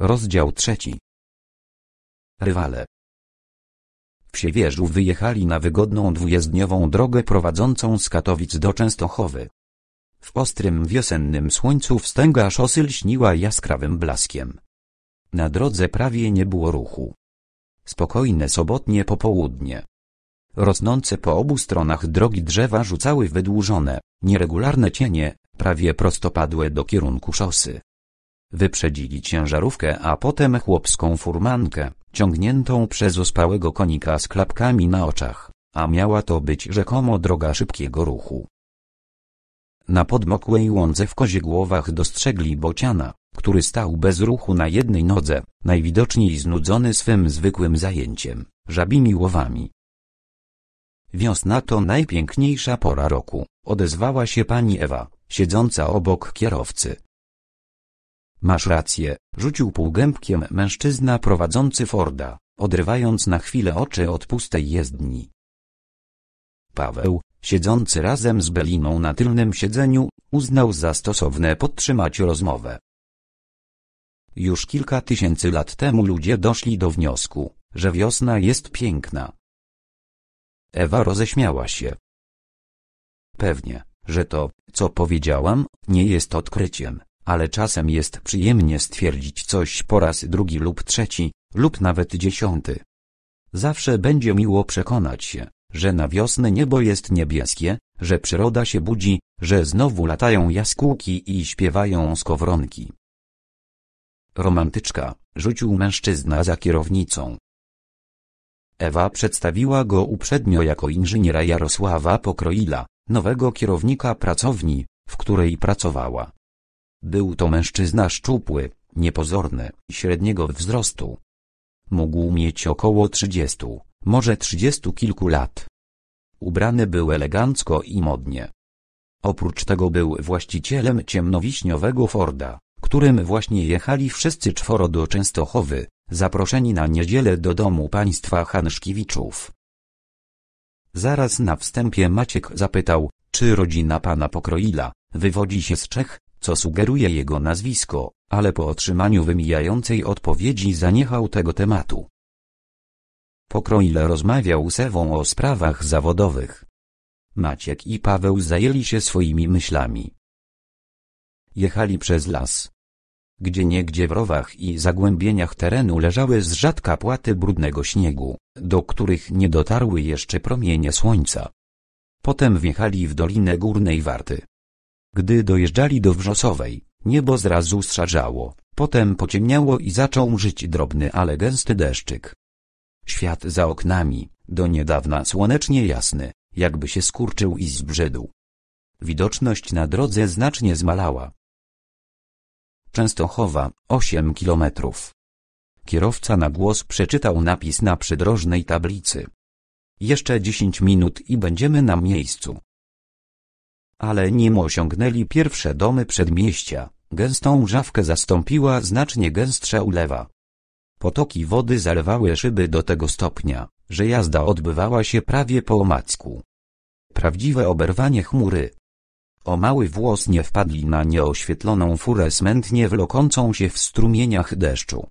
Rozdział trzeci. Rywale. W siewierzu wyjechali na wygodną dwujezdniową drogę prowadzącą z Katowic do Częstochowy. W ostrym wiosennym słońcu wstęga szosy lśniła jaskrawym blaskiem. Na drodze prawie nie było ruchu. Spokojne sobotnie popołudnie. Rosnące po obu stronach drogi drzewa rzucały wydłużone, nieregularne cienie, prawie prostopadłe do kierunku szosy. Wyprzedzili ciężarówkę, a potem chłopską furmankę, ciągniętą przez ospałego konika z klapkami na oczach, a miała to być rzekomo droga szybkiego ruchu. Na podmokłej łące w Koziegłowach dostrzegli bociana, który stał bez ruchu na jednej nodze, najwidoczniej znudzony swym zwykłym zajęciem, żabimi łowami. Wiosna to najpiękniejsza pora roku, odezwała się pani Ewa, siedząca obok kierowcy. Masz rację, rzucił półgębkiem mężczyzna prowadzący Forda, odrywając na chwilę oczy od pustej jezdni. Paweł, siedzący razem z Beliną na tylnym siedzeniu, uznał za stosowne podtrzymać rozmowę. Już kilka tysięcy lat temu ludzie doszli do wniosku, że wiosna jest piękna. Ewa roześmiała się. Pewnie, że to, co powiedziałam, nie jest odkryciem ale czasem jest przyjemnie stwierdzić coś po raz drugi lub trzeci, lub nawet dziesiąty. Zawsze będzie miło przekonać się, że na wiosnę niebo jest niebieskie, że przyroda się budzi, że znowu latają jaskółki i śpiewają skowronki. Romantyczka, rzucił mężczyzna za kierownicą. Ewa przedstawiła go uprzednio jako inżyniera Jarosława Pokroila, nowego kierownika pracowni, w której pracowała. Był to mężczyzna szczupły, niepozorny, średniego wzrostu. Mógł mieć około trzydziestu, może trzydziestu kilku lat. Ubrany był elegancko i modnie. Oprócz tego był właścicielem ciemnowiśniowego Forda, którym właśnie jechali wszyscy czworo do Częstochowy, zaproszeni na niedzielę do domu państwa Hanszkiewiczów. Zaraz na wstępie Maciek zapytał, czy rodzina pana Pokroila, wywodzi się z Czech? co sugeruje jego nazwisko, ale po otrzymaniu wymijającej odpowiedzi zaniechał tego tematu. Pokroile rozmawiał z Ewą o sprawach zawodowych. Maciek i Paweł zajęli się swoimi myślami. Jechali przez las. Gdzie niegdzie w rowach i zagłębieniach terenu leżały z rzadka płaty brudnego śniegu, do których nie dotarły jeszcze promienie słońca. Potem wjechali w Dolinę Górnej Warty. Gdy dojeżdżali do Wrzosowej, niebo zrazu strzadzało. potem pociemniało i zaczął żyć drobny ale gęsty deszczyk. Świat za oknami, do niedawna słonecznie jasny, jakby się skurczył i zbrzydł. Widoczność na drodze znacznie zmalała. Częstochowa, 8 kilometrów. Kierowca na głos przeczytał napis na przydrożnej tablicy. Jeszcze 10 minut i będziemy na miejscu. Ale nim osiągnęli pierwsze domy przedmieścia, gęstą żawkę zastąpiła znacznie gęstsza ulewa. Potoki wody zalewały szyby do tego stopnia, że jazda odbywała się prawie po omacku. Prawdziwe oberwanie chmury. O mały włos nie wpadli na nieoświetloną furę smętnie wlokącą się w strumieniach deszczu.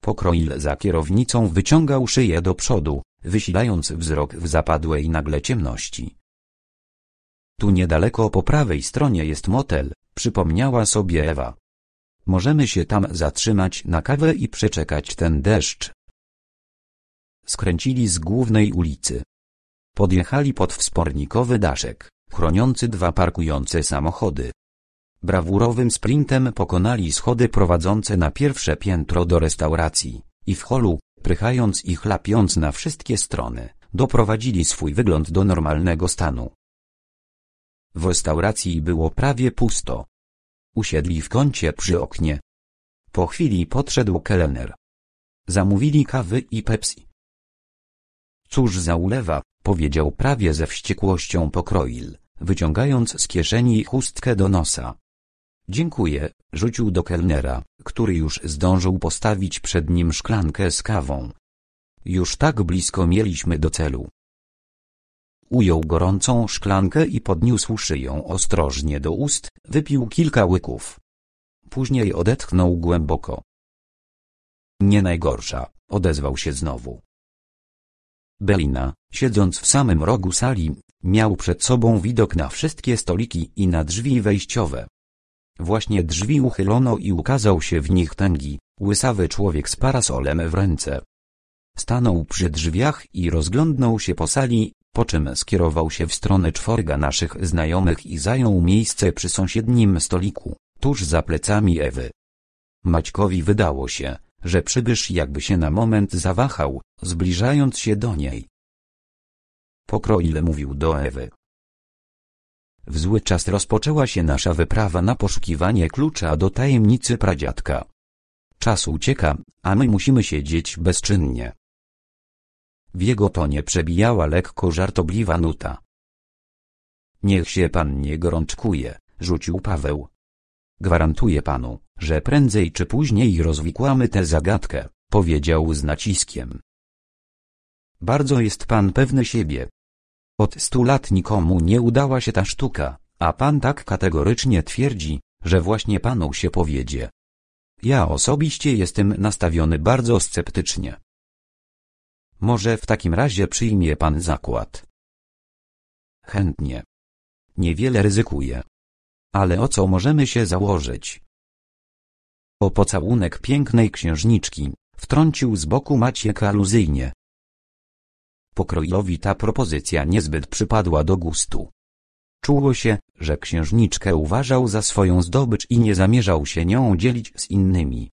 Pokroil za kierownicą wyciągał szyję do przodu, wysilając wzrok w zapadłej nagle ciemności. Tu niedaleko po prawej stronie jest motel, przypomniała sobie Ewa. Możemy się tam zatrzymać na kawę i przeczekać ten deszcz. Skręcili z głównej ulicy. Podjechali pod wspornikowy daszek, chroniący dwa parkujące samochody. Brawurowym sprintem pokonali schody prowadzące na pierwsze piętro do restauracji i w holu, prychając i chlapiąc na wszystkie strony, doprowadzili swój wygląd do normalnego stanu. W restauracji było prawie pusto. Usiedli w kącie przy oknie. Po chwili podszedł kelner. Zamówili kawy i Pepsi. Cóż za ulewa, powiedział prawie ze wściekłością pokroil, wyciągając z kieszeni chustkę do nosa. Dziękuję, rzucił do kelnera, który już zdążył postawić przed nim szklankę z kawą. Już tak blisko mieliśmy do celu. Ujął gorącą szklankę i podniósłszy ją ostrożnie do ust, wypił kilka łyków. Później odetchnął głęboko. Nie najgorsza, odezwał się znowu. Belina, siedząc w samym rogu sali, miał przed sobą widok na wszystkie stoliki i na drzwi wejściowe. Właśnie drzwi uchylono i ukazał się w nich tęgi, łysawy człowiek z parasolem w ręce. Stanął przy drzwiach i rozglądnął się po sali, po czym skierował się w stronę czworga naszych znajomych i zajął miejsce przy sąsiednim stoliku, tuż za plecami Ewy. Maćkowi wydało się, że przybysz jakby się na moment zawahał, zbliżając się do niej. Pokroile mówił do Ewy. W zły czas rozpoczęła się nasza wyprawa na poszukiwanie klucza do tajemnicy pradziadka. Czas ucieka, a my musimy siedzieć bezczynnie. W jego tonie przebijała lekko żartobliwa nuta. Niech się pan nie gorączkuje, rzucił Paweł. Gwarantuję panu, że prędzej czy później rozwikłamy tę zagadkę, powiedział z naciskiem. Bardzo jest pan pewny siebie. Od stu lat nikomu nie udała się ta sztuka, a pan tak kategorycznie twierdzi, że właśnie panu się powiedzie. Ja osobiście jestem nastawiony bardzo sceptycznie. Może w takim razie przyjmie pan zakład? Chętnie. Niewiele ryzykuję. Ale o co możemy się założyć? O pocałunek pięknej księżniczki, wtrącił z boku Maciek aluzyjnie. Pokrojowi ta propozycja niezbyt przypadła do gustu. Czuło się, że księżniczkę uważał za swoją zdobycz i nie zamierzał się nią dzielić z innymi.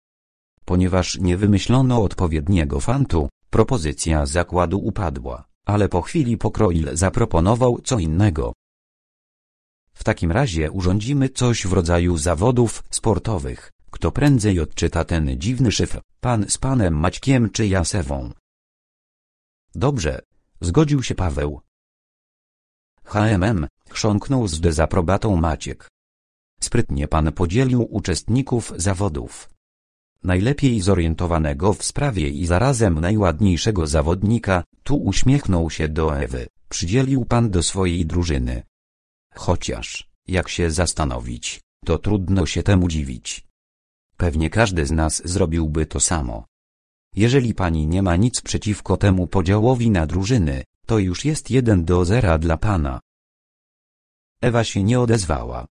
Ponieważ nie wymyślono odpowiedniego fantu, Propozycja zakładu upadła, ale po chwili Pokroil zaproponował co innego. W takim razie urządzimy coś w rodzaju zawodów sportowych, kto prędzej odczyta ten dziwny szyfr, pan z panem Maćkiem czy Jasewą. Dobrze, zgodził się Paweł. HMM, chrząknął z dezaprobatą Maciek. Sprytnie pan podzielił uczestników zawodów najlepiej zorientowanego w sprawie i zarazem najładniejszego zawodnika, tu uśmiechnął się do Ewy, przydzielił pan do swojej drużyny. Chociaż, jak się zastanowić, to trudno się temu dziwić. Pewnie każdy z nas zrobiłby to samo. Jeżeli pani nie ma nic przeciwko temu podziałowi na drużyny, to już jest jeden do zera dla pana. Ewa się nie odezwała.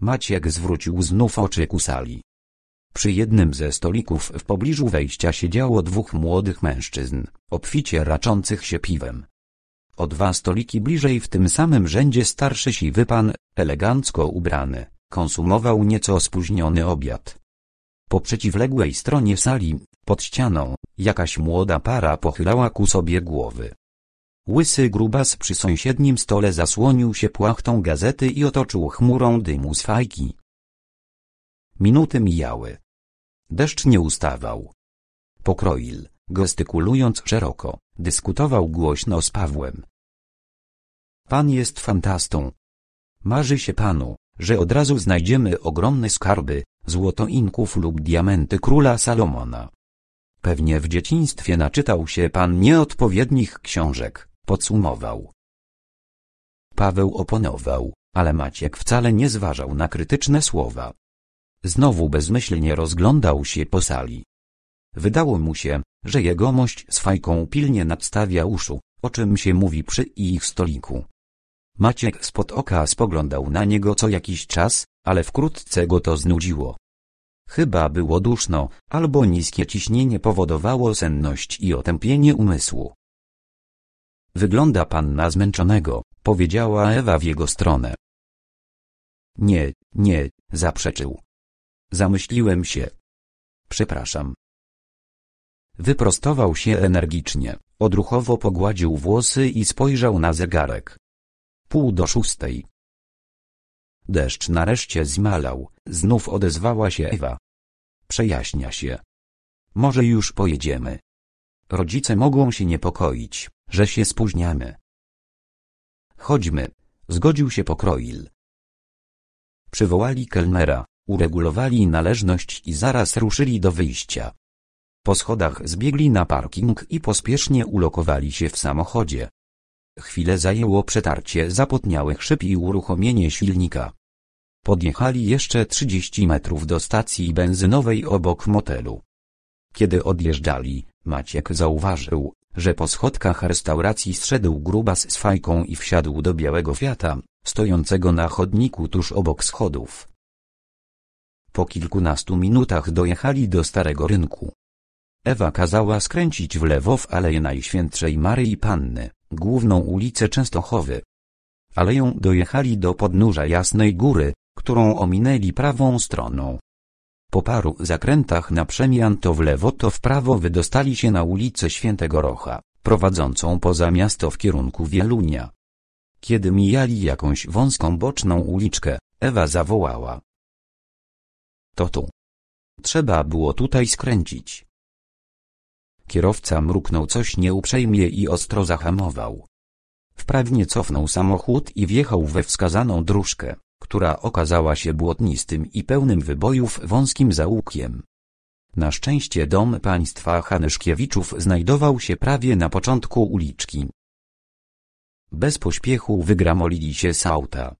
Maciek zwrócił znów oczy ku sali. Przy jednym ze stolików w pobliżu wejścia siedziało dwóch młodych mężczyzn, obficie raczących się piwem. O dwa stoliki bliżej w tym samym rzędzie starszy siwy pan, elegancko ubrany, konsumował nieco spóźniony obiad. Po przeciwległej stronie sali, pod ścianą, jakaś młoda para pochylała ku sobie głowy. Łysy grubas przy sąsiednim stole zasłonił się płachtą gazety i otoczył chmurą dymu z fajki. Minuty mijały. Deszcz nie ustawał. Pokroil, gestykulując szeroko, dyskutował głośno z Pawłem. Pan jest fantastą. Marzy się panu, że od razu znajdziemy ogromne skarby, złoto inków lub diamenty króla Salomona. Pewnie w dzieciństwie naczytał się pan nieodpowiednich książek, podsumował. Paweł oponował, ale Maciek wcale nie zważał na krytyczne słowa. Znowu bezmyślnie rozglądał się po sali. Wydało mu się, że jegomość z fajką pilnie nadstawia uszu, o czym się mówi przy ich stoliku. Maciek spod oka spoglądał na niego co jakiś czas, ale wkrótce go to znudziło. Chyba było duszno, albo niskie ciśnienie powodowało senność i otępienie umysłu. Wygląda pan na zmęczonego, powiedziała Ewa w jego stronę. Nie, nie, zaprzeczył. Zamyśliłem się. Przepraszam. Wyprostował się energicznie, odruchowo pogładził włosy i spojrzał na zegarek. Pół do szóstej. Deszcz nareszcie zmalał, znów odezwała się Ewa. Przejaśnia się. Może już pojedziemy. Rodzice mogą się niepokoić, że się spóźniamy. Chodźmy, zgodził się pokroil. Przywołali kelnera uregulowali należność i zaraz ruszyli do wyjścia. Po schodach zbiegli na parking i pospiesznie ulokowali się w samochodzie. Chwilę zajęło przetarcie zapotniałych szyb i uruchomienie silnika. Podjechali jeszcze 30 metrów do stacji benzynowej obok motelu. Kiedy odjeżdżali, Maciek zauważył, że po schodkach restauracji zszedł grubas z fajką i wsiadł do białego Fiata, stojącego na chodniku tuż obok schodów. Po kilkunastu minutach dojechali do Starego Rynku. Ewa kazała skręcić w lewo w Aleję Najświętszej Maryi Panny, główną ulicę Częstochowy. Aleją dojechali do podnóża Jasnej Góry, którą ominęli prawą stroną. Po paru zakrętach na przemian to w lewo to w prawo wydostali się na ulicę Świętego Rocha, prowadzącą poza miasto w kierunku Wielunia. Kiedy mijali jakąś wąską boczną uliczkę, Ewa zawołała, to tu. Trzeba było tutaj skręcić. Kierowca mruknął coś nieuprzejmie i ostro zahamował. Wprawnie cofnął samochód i wjechał we wskazaną dróżkę, która okazała się błotnistym i pełnym wybojów wąskim zaułkiem. Na szczęście dom państwa Hanyszkiewiczów znajdował się prawie na początku uliczki. Bez pośpiechu wygramolili się z auta.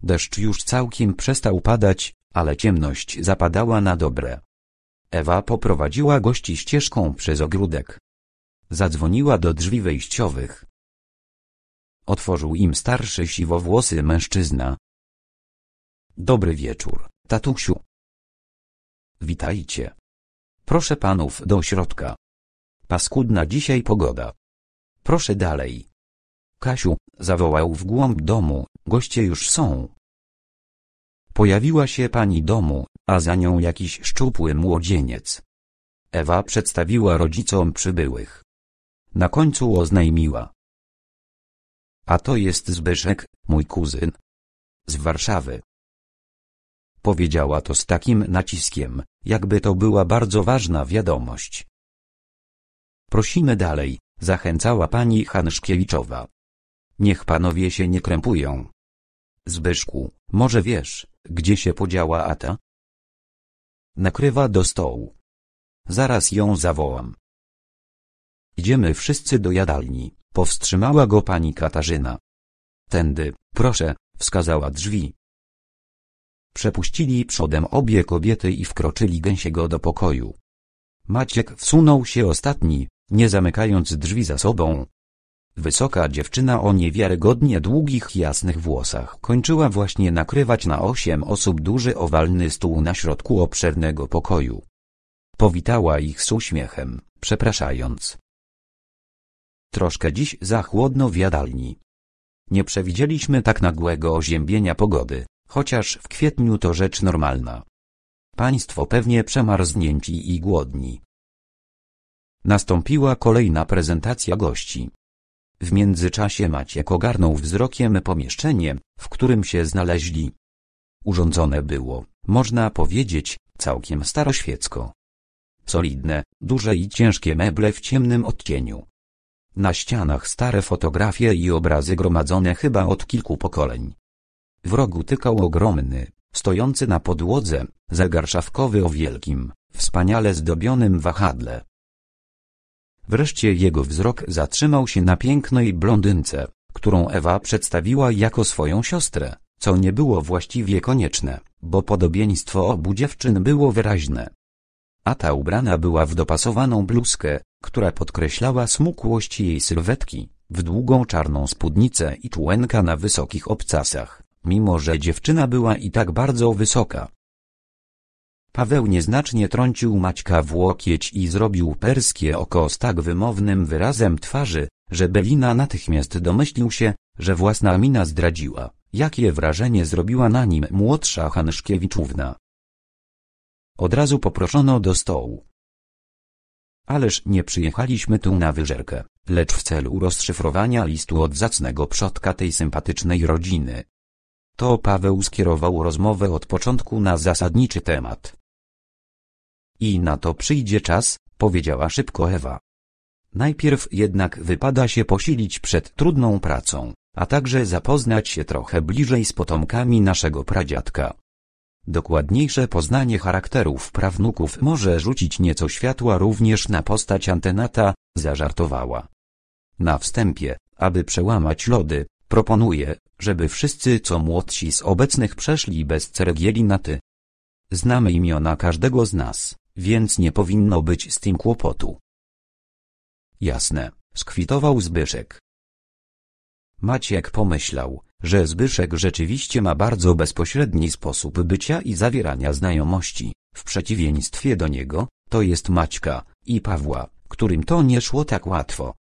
Deszcz już całkiem przestał padać, ale ciemność zapadała na dobre. Ewa poprowadziła gości ścieżką przez ogródek. Zadzwoniła do drzwi wejściowych. Otworzył im starszy siwowłosy mężczyzna. Dobry wieczór, tatusiu. Witajcie. Proszę panów do środka. Paskudna dzisiaj pogoda. Proszę dalej. Kasiu, zawołał w głąb domu, goście już są. Pojawiła się pani domu, a za nią jakiś szczupły młodzieniec. Ewa przedstawiła rodzicom przybyłych. Na końcu oznajmiła. A to jest Zbyszek, mój kuzyn. Z Warszawy. Powiedziała to z takim naciskiem, jakby to była bardzo ważna wiadomość. Prosimy dalej, zachęcała pani Hanszkiewiczowa. Niech panowie się nie krępują. Zbyszku, może wiesz, gdzie się podziała Ata? Nakrywa do stołu. Zaraz ją zawołam. Idziemy wszyscy do jadalni, powstrzymała go pani Katarzyna. Tędy, proszę, wskazała drzwi. Przepuścili przodem obie kobiety i wkroczyli gęsiego do pokoju. Maciek wsunął się ostatni, nie zamykając drzwi za sobą, Wysoka dziewczyna o niewiarygodnie długich jasnych włosach kończyła właśnie nakrywać na osiem osób duży owalny stół na środku obszernego pokoju. Powitała ich z uśmiechem, przepraszając. Troszkę dziś za chłodno w jadalni. Nie przewidzieliśmy tak nagłego oziębienia pogody, chociaż w kwietniu to rzecz normalna. Państwo pewnie przemarznięci i głodni. Nastąpiła kolejna prezentacja gości. W międzyczasie Maciek ogarnął wzrokiem pomieszczenie, w którym się znaleźli. Urządzone było, można powiedzieć, całkiem staroświecko. Solidne, duże i ciężkie meble w ciemnym odcieniu. Na ścianach stare fotografie i obrazy gromadzone chyba od kilku pokoleń. W rogu tykał ogromny, stojący na podłodze, zegar szafkowy o wielkim, wspaniale zdobionym wahadle. Wreszcie jego wzrok zatrzymał się na pięknej blondynce, którą Ewa przedstawiła jako swoją siostrę, co nie było właściwie konieczne, bo podobieństwo obu dziewczyn było wyraźne. A ta ubrana była w dopasowaną bluzkę, która podkreślała smukłość jej sylwetki, w długą czarną spódnicę i człenka na wysokich obcasach, mimo że dziewczyna była i tak bardzo wysoka. Paweł nieznacznie trącił Maćka w łokieć i zrobił perskie oko z tak wymownym wyrazem twarzy, że Belina natychmiast domyślił się, że własna mina zdradziła, jakie wrażenie zrobiła na nim młodsza Hanszkiewiczówna. Od razu poproszono do stołu. Ależ nie przyjechaliśmy tu na wyżerkę, lecz w celu rozszyfrowania listu od zacnego przodka tej sympatycznej rodziny. To Paweł skierował rozmowę od początku na zasadniczy temat. I na to przyjdzie czas, powiedziała szybko Ewa. Najpierw jednak wypada się posilić przed trudną pracą, a także zapoznać się trochę bliżej z potomkami naszego pradziadka. Dokładniejsze poznanie charakterów prawnuków może rzucić nieco światła również na postać antenata, zażartowała. Na wstępie, aby przełamać lody, proponuję, żeby wszyscy co młodsi z obecnych przeszli bez ceregieli na ty. Znamy imiona każdego z nas, więc nie powinno być z tym kłopotu. Jasne, skwitował Zbyszek. Maciek pomyślał, że Zbyszek rzeczywiście ma bardzo bezpośredni sposób bycia i zawierania znajomości, w przeciwieństwie do niego, to jest Maćka i Pawła, którym to nie szło tak łatwo.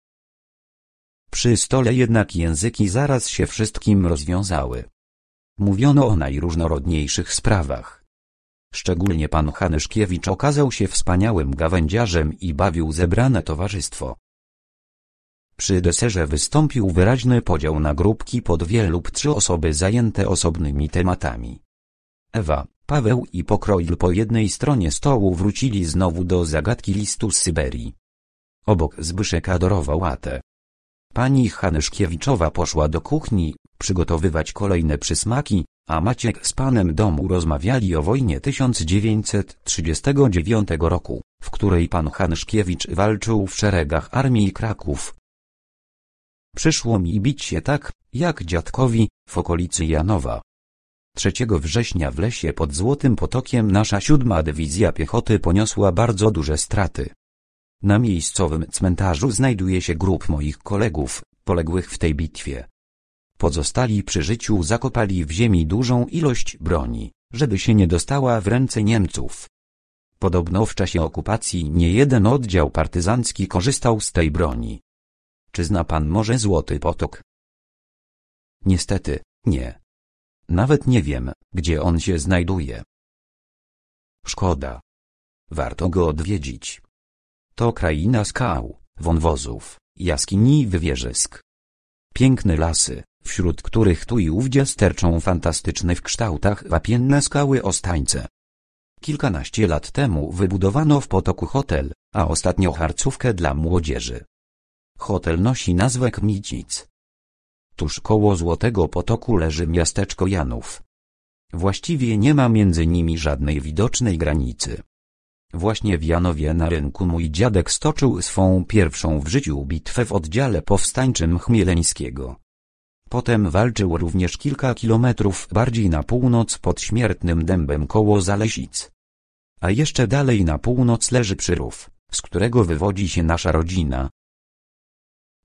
Przy stole jednak języki zaraz się wszystkim rozwiązały. Mówiono o najróżnorodniejszych sprawach Szczególnie pan Hanyszkiewicz okazał się wspaniałym gawędziarzem i bawił zebrane towarzystwo. Przy deserze wystąpił wyraźny podział na grupki po dwie lub trzy osoby zajęte osobnymi tematami. Ewa, Paweł i Pokroil po jednej stronie stołu wrócili znowu do zagadki listu z Syberii. Obok Zbyszek adorował łatę. Pani Hanyszkiewiczowa poszła do kuchni, przygotowywać kolejne przysmaki, a Maciek z panem domu rozmawiali o wojnie 1939 roku, w której pan Hanszkiewicz walczył w szeregach armii Kraków. Przyszło mi bić się tak, jak dziadkowi, w okolicy Janowa. 3 września w lesie pod Złotym Potokiem nasza siódma dywizja piechoty poniosła bardzo duże straty. Na miejscowym cmentarzu znajduje się grup moich kolegów, poległych w tej bitwie. Pozostali przy życiu zakopali w ziemi dużą ilość broni, żeby się nie dostała w ręce Niemców. Podobno w czasie okupacji nie jeden oddział partyzancki korzystał z tej broni. Czy zna pan może Złoty Potok? Niestety, nie. Nawet nie wiem, gdzie on się znajduje. Szkoda. Warto go odwiedzić. To kraina skał, wąwozów, jaskini i wywierzysk. Piękne lasy, wśród których tu i ówdzie sterczą fantastyczne w kształtach wapienne skały ostańce. Kilkanaście lat temu wybudowano w Potoku hotel, a ostatnio harcówkę dla młodzieży. Hotel nosi nazwę Kmicic. Tuż koło Złotego Potoku leży miasteczko Janów. Właściwie nie ma między nimi żadnej widocznej granicy. Właśnie w Janowie na rynku mój dziadek stoczył swą pierwszą w życiu bitwę w oddziale powstańczym Chmieleńskiego. Potem walczył również kilka kilometrów bardziej na północ pod śmiertnym dębem koło Zalesic. A jeszcze dalej na północ leży Przyrów, z którego wywodzi się nasza rodzina.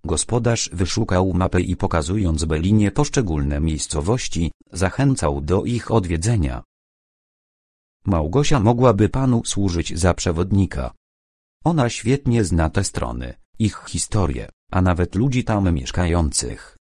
Gospodarz wyszukał mapę i pokazując Belinie poszczególne miejscowości, zachęcał do ich odwiedzenia. Małgosia mogłaby panu służyć za przewodnika. Ona świetnie zna te strony, ich historię, a nawet ludzi tam mieszkających.